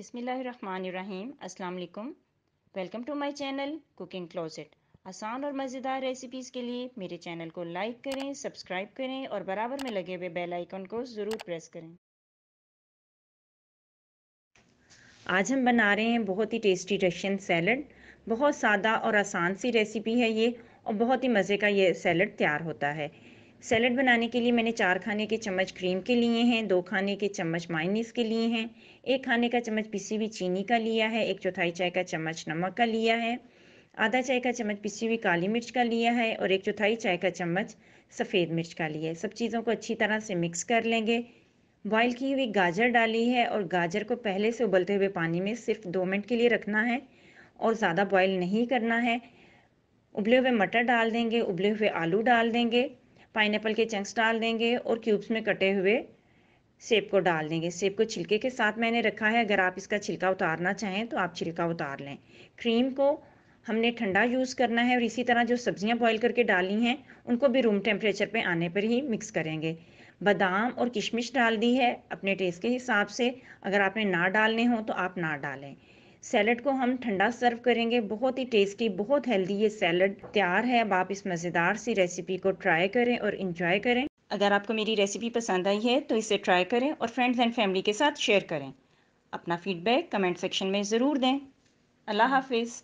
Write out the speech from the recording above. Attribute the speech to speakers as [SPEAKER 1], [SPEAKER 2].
[SPEAKER 1] बिसमीम् अल्लाम welcome to my channel cooking closet आसान और मज़ेदार रेसिपीज़ के लिए मेरे चैनल को लाइक करें सब्सक्राइब करें और बराबर में लगे हुए बेल आइकन को ज़रूर प्रेस करें आज हम बना रहे हैं बहुत ही टेस्टी रशियन सैलड बहुत सादा और आसान सी रेसिपी है ये और बहुत ही मज़े का ये सैलड तैयार होता है सैलड बनाने के लिए मैंने चार खाने के चम्मच क्रीम के लिए हैं दो खाने के चम्मच माइनिस के लिए हैं एक खाने का चम्मच पिसी हुई चीनी का लिया है एक चौथाई चाय का चम्मच नमक का लिया है आधा चाय का चम्मच पिसी हुई काली मिर्च का लिया है और एक चौथाई चाय का चम्मच सफ़ेद मिर्च का लिया है सब चीज़ों को अच्छी तरह से मिक्स कर लेंगे बॉयल की हुई गाजर डाली है और गाजर को पहले से उबलते हुए पानी में सिर्फ दो मिनट के लिए रखना है और ज़्यादा बॉयल नहीं करना है उबले हुए मटर डाल देंगे उबले हुए आलू डाल देंगे पाइनएप्पल के चंक्स डाल देंगे और क्यूब्स में कटे हुए सेब को डाल देंगे सेब को छिलके के साथ मैंने रखा है अगर आप इसका छिलका उतारना चाहें तो आप छिलका उतार लें क्रीम को हमने ठंडा यूज़ करना है और इसी तरह जो सब्जियां बॉईल करके डाली हैं उनको भी रूम टेम्परेचर पे आने पर ही मिक्स करेंगे बादाम और किशमिश डाल दी है अपने टेस्ट के हिसाब से अगर आपने ना डालने हो तो आप ना डालें सैलड को हम ठंडा सर्व करेंगे बहुत ही टेस्टी बहुत हेल्दी ये सैलड तैयार है अब आप इस मज़ेदार सी रेसिपी को ट्राई करें और इंजॉय करें अगर आपको मेरी रेसिपी पसंद आई है तो इसे ट्राई करें और फ्रेंड्स एंड फैमिली के साथ शेयर करें अपना फीडबैक कमेंट सेक्शन में ज़रूर दें अल्लाह हाफिज़